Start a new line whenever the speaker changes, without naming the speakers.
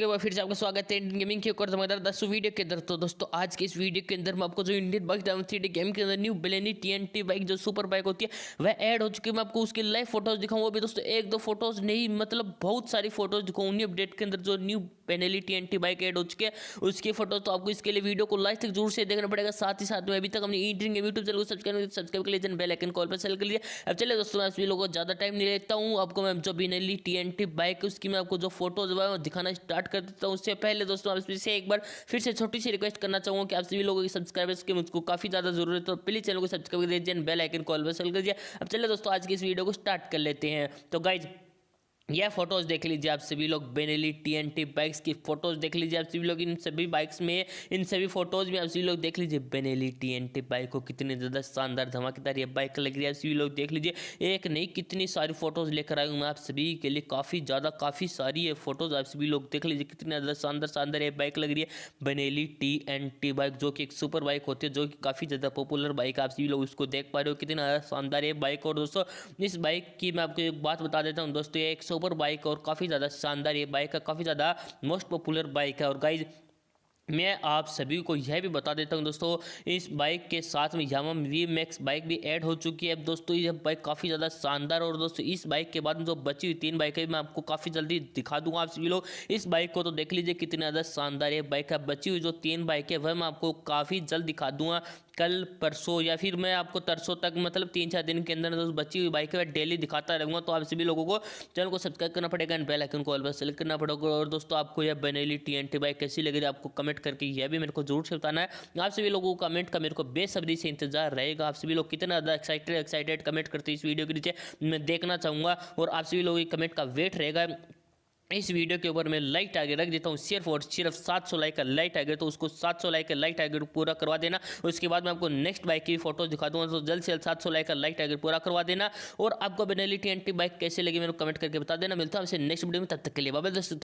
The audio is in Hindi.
फिर से आपका स्वागत है इंडियन गेमिंग के ऊपर और दस वीडियो के अंदर तो दोस्तों आज के इस वीडियो के अंदर मैं आपको जो Indian bike down three game के अंदर न्यू बिलेनी टी बाइक जो सुपर बाइक होती है वह ऐड हो चुकी है मैं आपको उसके लाइव फोटोज दिखाऊँ वो भी दोस्तों एक दो फोटोज नहीं मतलब बहुत सारी फोटोज दिखाऊँ अपडेट के अंदर जो new Benelli TNT bike add हो चुके हैं उसके फोटो तो आपको इसके लिए वीडियो को लास्ट तक जरूर से देखना पड़ेगा साथ ही साथ में अभी तक हमने ई ड्रिंग यूट्यूब चैनल को सब्सक्राइब सब्सक्राइब कर लीजिए बेल आइकन कॉल पर सेल कर लिया अब चलिए दोस्तों मैं सभी लोगों को ज़्यादा टाइम नहीं लेता हूँ आपको मैं जो Benelli T N T bike उसकी मैं आपको जो फोटो जो है दिखाना स्टार्ट कर देता हूँ उससे पहले दोस्तों आप इसमें से एक बार फिर से छोटी सी रिक्वेस्ट करना चाहूँगा कि आप सभी लोगों के सब्सक्राइबर्स की मुझको काफ़ी ज़्यादा जरूरत है तो प्लीज़ चैनल को सब्सक्राइब कर दीजिए बेल आइकन कॉल पर सेल कर दीजिए अब चलिए दोस्तों आज की इस वीडियो को स्टार्ट कर लेते हैं तो गाइज यह फोटोज़ देख लीजिए आप सभी लोग बेनेली टी बाइक्स की फोटोज़ देख लीजिए आप सभी लोग इन सभी बाइक्स में इन सभी फोटोज़ में आप सभी लोग देख लीजिए बेनेली टी बाइक को कितनी ज़्यादा शानदार धमाकेदार ये बाइक लग रही है आप सभी लोग देख लीजिए एक नहीं कितनी सारी फोटोज़ लेकर आई हूँ मैं आप सभी के लिए काफ़ी ज़्यादा काफ़ी सारी ये फोटोज़ आप सभी लोग देख लीजिए कितनी ज़्यादा शानदार शानदार ये बाइक लग रही है बनेली टी बाइक जो कि एक सुपर बाइक होती है जो कि काफ़ी ज़्यादा पॉपुलर बाइक आप सभी लोग उसको देख पा रहे हो कितना शानदार ये बाइक और दोस्तों इस बाइक की मैं आपको एक बात बता देता हूँ दोस्तों एक सुपर बाइक और काफ़ी ज़्यादा शानदार ये बाइक है काफ़ी ज़्यादा मोस्ट पॉपुलर बाइक है और गाइज मैं आप सभी को यह भी बता देता हूं दोस्तों इस बाइक के साथ में यामा वी मैक्स बाइक भी ऐड हो चुकी है अब दोस्तों यह बाइक काफ़ी ज़्यादा शानदार और दोस्तों इस बाइक के बाद जो बची हुई तीन बाइक है मैं आपको काफ़ी जल्दी दिखा दूंगा आप सभी लोग इस बाइक को तो देख लीजिए कितनी ज़्यादा शानदार ये बाइक है बची हुई जो तीन बाइक है वह मैं आपको काफ़ी जल्द दिखा दूँगा कल परसों या फिर मैं आपको तरसों तक मतलब तीन चार दिन के अंदर उस बची हुई बाइक मैं डेली दिखाता रहूँगा तो आप सभी लोगों को चैनल को सब्सक्राइब करना पड़ेगा एंड बेलाइकन को ऑलवेज सेलेक्ट करना पड़ेगा और दोस्तों आपको यह बनेली टी एन टी बाइक कैसी लगेगी आपको कमेंट करके यह भी मेरे को जरूर से बताना है आप सभी लोगों को कमेंट का मेरे को बेसब्री से इंतजार रहेगा आप सभी लोग कितना ज़्यादा एक्साइटेड एक्साइटेड कमेंट करते इस वीडियो के नीचे मैं देखना चाहूँगा और आप सभी लोगों की कमेंट का वेट रहेगा इस वीडियो के ऊपर मैं लाइक टारगेट रख देता हूँ सिर्फ और सिर्फ 700 लाइक का लाइक टारगेट तो उसको 700 लाइक का लाइक टारगेट पूरा करवा देना उसके बाद मैं आपको नेक्स्ट बाइक की फोटो दिखा दूँगा तो जल्द से जल्द सात लाइक का लाइक टारगेट पूरा करवा देना और आपको बेनेलिटी एंटी बाइक कैसे लगी मेरे को कमेंट करके बता देना मिलता है नेक्स्ट वीडियो में तब तक के लिए बाबा दोस्तों